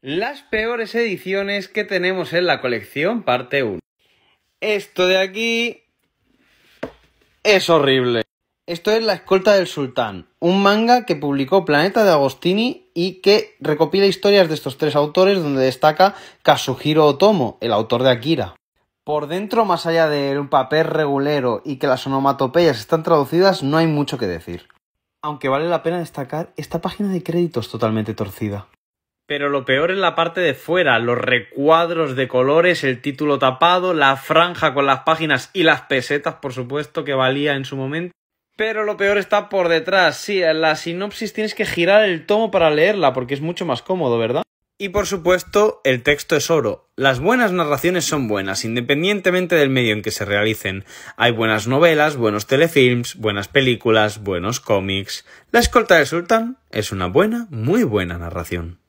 Las peores ediciones que tenemos en la colección, parte 1. Esto de aquí es horrible. Esto es La escolta del sultán, un manga que publicó Planeta de Agostini y que recopila historias de estos tres autores donde destaca Kazuhiro Otomo, el autor de Akira. Por dentro, más allá de un papel regulero y que las onomatopeyas están traducidas, no hay mucho que decir. Aunque vale la pena destacar esta página de créditos totalmente torcida. Pero lo peor es la parte de fuera, los recuadros de colores, el título tapado, la franja con las páginas y las pesetas, por supuesto, que valía en su momento. Pero lo peor está por detrás, sí, en la sinopsis tienes que girar el tomo para leerla, porque es mucho más cómodo, ¿verdad? Y por supuesto, el texto es oro. Las buenas narraciones son buenas, independientemente del medio en que se realicen. Hay buenas novelas, buenos telefilms, buenas películas, buenos cómics. La escolta del sultán es una buena, muy buena narración.